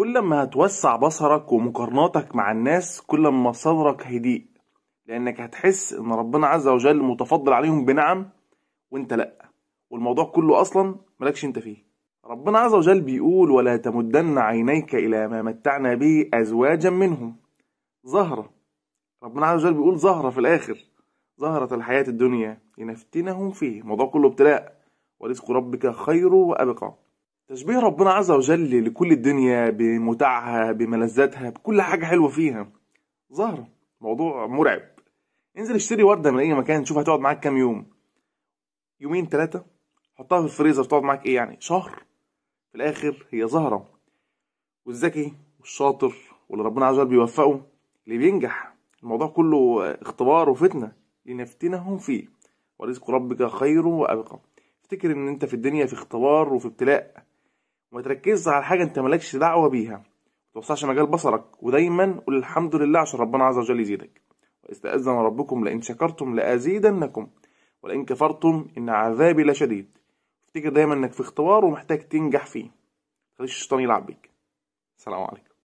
كل ما هتوسع بصرك ومقارناتك مع الناس كل ما صدرك هيضيق لانك هتحس ان ربنا عز وجل متفضل عليهم بنعم وانت لا والموضوع كله اصلا مالكش انت فيه ربنا عز وجل بيقول ولا تمدن عينيك الى ما متعنا به ازواجا منهم زهره ربنا عز وجل بيقول زهره في الاخر زهره الحياه الدنيا لنفتنهم فيه الموضوع كله ابتلاء ورزق ربك خير وابقى تشبيه ربنا عز وجل لكل الدنيا بمتعها بملذاتها بكل حاجة حلوة فيها ظاهرة موضوع مرعب انزل اشتري وردة من أي مكان شوف هتقعد معاك كام يوم يومين ثلاثة حطها في الفريزر تقعد معاك ايه يعني شهر في الآخر هي زهرة والذكي والشاطر واللي ربنا عز وجل بيوفقه اللي بينجح الموضوع كله اختبار وفتنة لنفتنهم فيه ورزق ربك خير وأبقى افتكر ان انت في الدنيا في اختبار وفي ابتلاء وما تركزش على حاجه انت مالكش دعوه بيها ما توسعش مجال بصرك ودايما قول الحمد لله عشان ربنا عز وجل يزيدك واستأذن ربكم لئن شكرتم لأزيدنكم ولئن كفرتم إن عذابي لشديد افتكر دايما إنك في اختبار ومحتاج تنجح فيه متخليش الشيطان يلعب بيك السلام عليكم